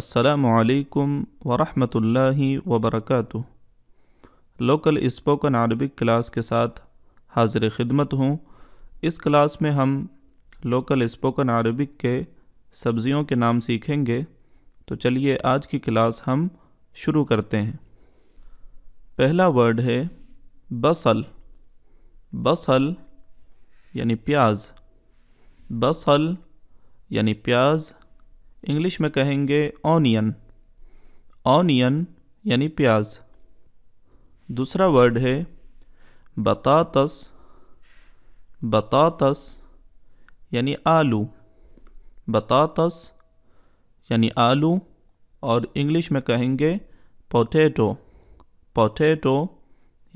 असलकम वरहि वबरक लोकल स्पोकन अरबिक क्लास के साथ हाजिर ख़िदमत हूँ इस क्लास में हम लोकल स्पोकन अरबिक के सब्ज़ियों के नाम सीखेंगे तो चलिए आज की क्लास हम शुरू करते हैं पहला वर्ड है बसल बसल यानी प्याज बसल यानी प्याज़ इंग्लिश में कहेंगे ऑनियन ऑनियन यानी प्याज दूसरा वर्ड है बतातस बतातस यानी आलू बतातस यानी आलू और इंग्लिश में कहेंगे पोटैटो पोटैटो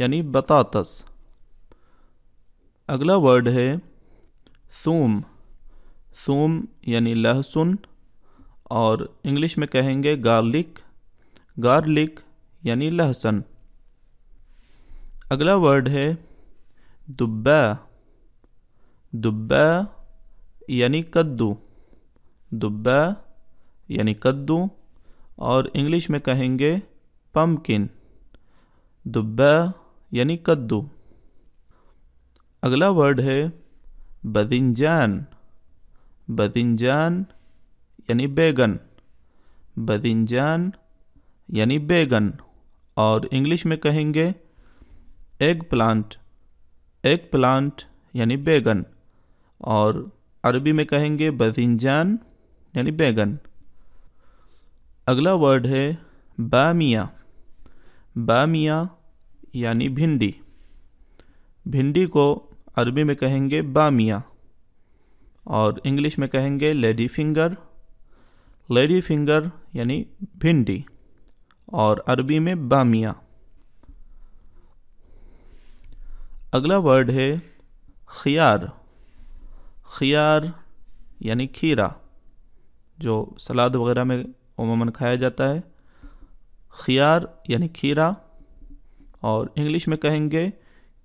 यानी बतातस अगला वर्ड है सूम सूम यानी लहसुन और इंग्लिश में कहेंगे गार्लिक गार्लिक यानी लहसुन अगला वर्ड है दुब्बा दुब्बा यानी कद्दू दुब्बा यानी कद्दू और इंग्लिश में कहेंगे पम्पकिन दुब्बा यानी कद्दू अगला वर्ड है बदिनजान बदिनजान यानी बैगन बदिंजान यानी बैगन और इंग्लिश में कहेंगे एग प्लांट एग प्लांट यानी बैगन और अरबी में कहेंगे बदिंजान यानी बैगन अगला वर्ड है बामिया बामिया यानी भिंडी भिंडी को अरबी में कहेंगे बामिया और इंग्लिश में कहेंगे लेडी फिंगर लेडी फिंगर यानी भिंडी और अरबी में बामिया अगला वर्ड है खियार खियार यानी खीरा जो सलाद वगैरह में उमूमन खाया जाता है खियार यानी खीरा और इंग्लिश में कहेंगे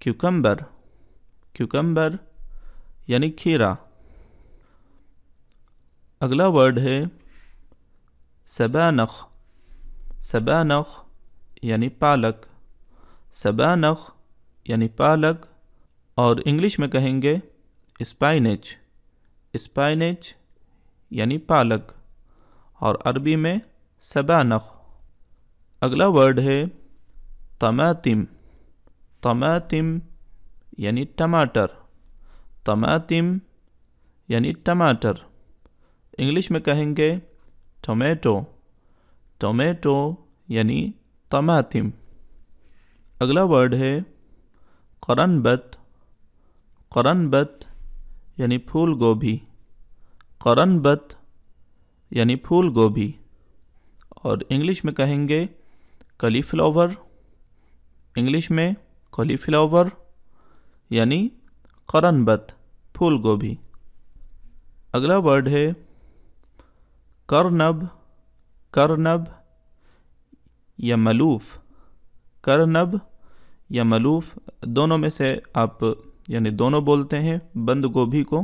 क्यूकम्बर क्यूकम्बर यानी खीरा अगला वर्ड है सबानख सबानख यानी पालक सबानख यानी पालक और इंग्लिश में कहेंगे स्पाइनेज स्पाइनेज यानी पालक और अरबी में सबानख अगला वर्ड है तमातिम तमातिम यानी टमाटर तमातिम यानी टमाटर इंग्लिश में कहेंगे टोमेटो टोमेटो यानी तमातिम अगला वर्ड है करनबत करनबत यानी फूल गोभी करनबत यानी फूल गोभी और इंग्लिश में कहेंगे कलीफ्लावर इंग्लिश में कलीफ्लावर यानी करनबत फूल गोभी अगला वर्ड है करनब करनब या मलूफ करनब या मलूफ दोनों में से आप यानी दोनों बोलते हैं बंद गोभी को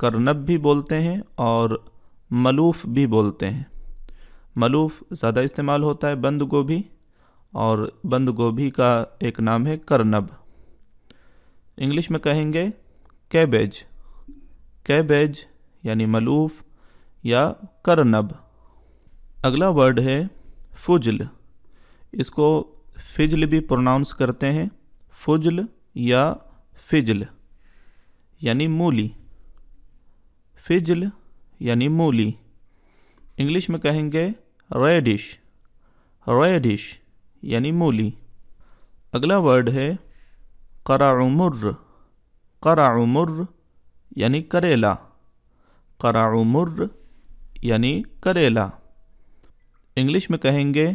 करनब भी बोलते हैं और मलूफ भी बोलते हैं मलूफ ज़्यादा इस्तेमाल होता है बंद गोभी और बंद गोभी का एक नाम है करनब इंग्लिश में कहेंगे कैबेज कैबेज यानी मलूफ या करनब अगला वर्ड है फुजल इसको फिजल भी प्रोनाउंस करते हैं फुजल या फिजल यानी मूली फिजल यानी मूली इंग्लिश में कहेंगे रेडिश रेडिश यानी मूली अगला वर्ड है कराउमुर्र कराउमुर्र यानी करेला कराउमुर्र यानी करेला इंग्लिश में कहेंगे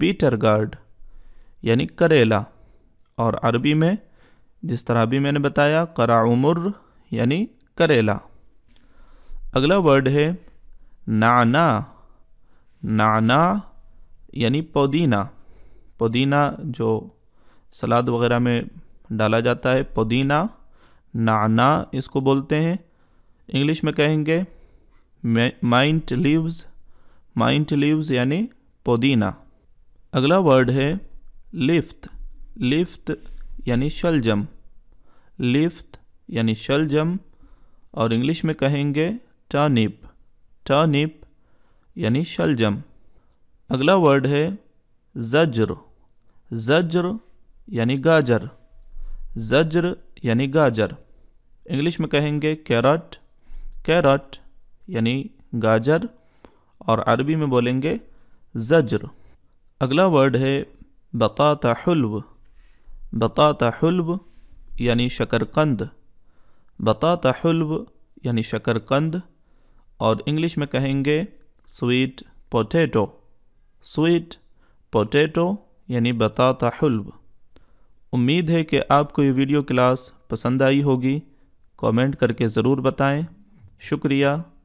बीटर गार्ड यानी करेला और अरबी में जिस तरह भी मैंने बताया कराउमर यानी करेला अगला वर्ड है नाना नाना यानी पुदीना पुदीना जो सलाद वगैरह में डाला जाता है पुदीना नाना इसको बोलते हैं इंग्लिश में कहेंगे माइंट लीव्स माइंट लीव्स यानी पुदीना अगला वर्ड है लिफ्ट लिफ्ट यानी शलजम लिफ्ट यानी शलजम और इंग्लिश में कहेंगे टर्निप टर्निप यानी शलजम अगला वर्ड है जज्र जज्र यानी गाजर जज्र यानी गाजर इंग्लिश में कहेंगे कैरट कैरट यानी गाजर और अरबी में बोलेंगे जजर अगला वर्ड है बताता हल्व बताता हल्व यानी शकरकंद बताता हल्व यानी शकरकंद और इंग्लिश में कहेंगे स्वीट पोटैटो स्वीट पोटैटो यानी बताता हल्व उम्मीद है कि आपको ये वीडियो क्लास पसंद आई होगी कमेंट करके ज़रूर बताएं शुक्रिया